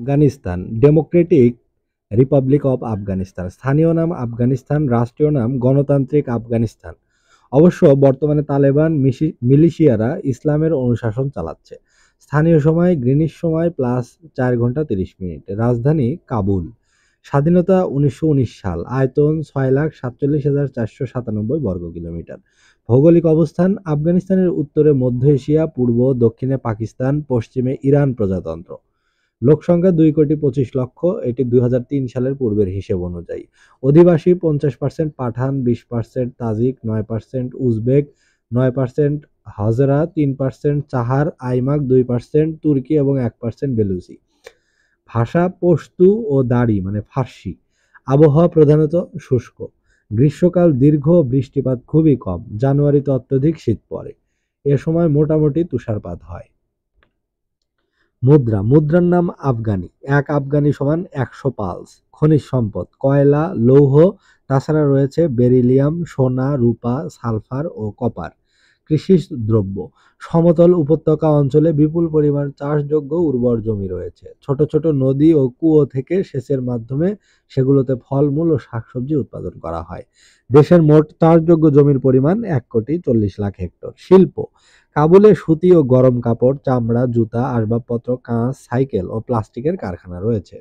Afghanistan democratic republic of Afghanistan স্থানীয় নাম আফগানিস্তান রাষ্ট্রীয় নাম গণতান্ত্রিক আফগানিস্তান অবশ্য বর্তমানে তালেবান মিলিশিয়ারা ইসলামের অনুশাসন চালাচ্ছে স্থানীয় সময় গ্রিনিশ সময় প্লাস চার ঘন্টা তিরিশ মিনিট রাজধানী কাবুল স্বাধীনতা উনিশশো সাল আয়তন ছয় লাখ সাতচল্লিশ হাজার চারশো সাতানব্বই বর্গ কিলোমিটার ভৌগোলিক অবস্থান আফগানিস্তানের উত্তরে মধ্য এশিয়া পূর্ব দক্ষিণে পাকিস্তান পশ্চিমে ইরান প্রজাতন্ত্র লোক সংখ্যা দুই কোটি পঁচিশ লক্ষ এটি দুই সালের পূর্বের হিসেব অনুযায়ী অধিবাসী পঞ্চাশ পার্সেন্ট পাঠান বিশ পার্সেন্ট তাজিক নয় পার্সেন্ট উজবেক নয় পার্সেন্ট হাজরা তিন পার্সেন্ট চাহার আইমাক দুই পার্সেন্ট তুর্কি এবং এক পার্সেন্ট বেলুচি ভাষা পশতু ও দাড়ি মানে ফার্সি আবহাওয়া প্রধানত শুষ্ক গ্রীষ্মকাল দীর্ঘ বৃষ্টিপাত খুবই কম জানুয়ারিতে অত্যধিক শীত পড়ে এ সময় মোটামুটি তুষারপাত হয় মুদ্রা মুদ্রার নাম আফগানি এক আফগানি সমান একশো পালস খনিজ সম্পদ কয়লা লৌহ তাছাড়া রয়েছে বেরিলিয়াম সোনা রূপা সালফার ও কপার কৃষি দ্রব্য সমতল উপত্যকা অঞ্চলে বিপুল পরিমাণ চাষযোগ্য উর্বর জমি রয়েছে ছোট ছোট নদী ও কুয়ো থেকে সেচের মাধ্যমে সেগুলোতে ফলমূল ও শাকসবজি উৎপাদন করা হয় দেশের মোট চাষযোগ্য জমির পরিমাণ এক কোটি চল্লিশ লাখ হেক্টর শিল্প কাবুলে সুতি ও গরম কাপড় চামড়া জুতা আসবাবপত্র কাঁচ সাইকেল ও প্লাস্টিকের কারখানা রয়েছে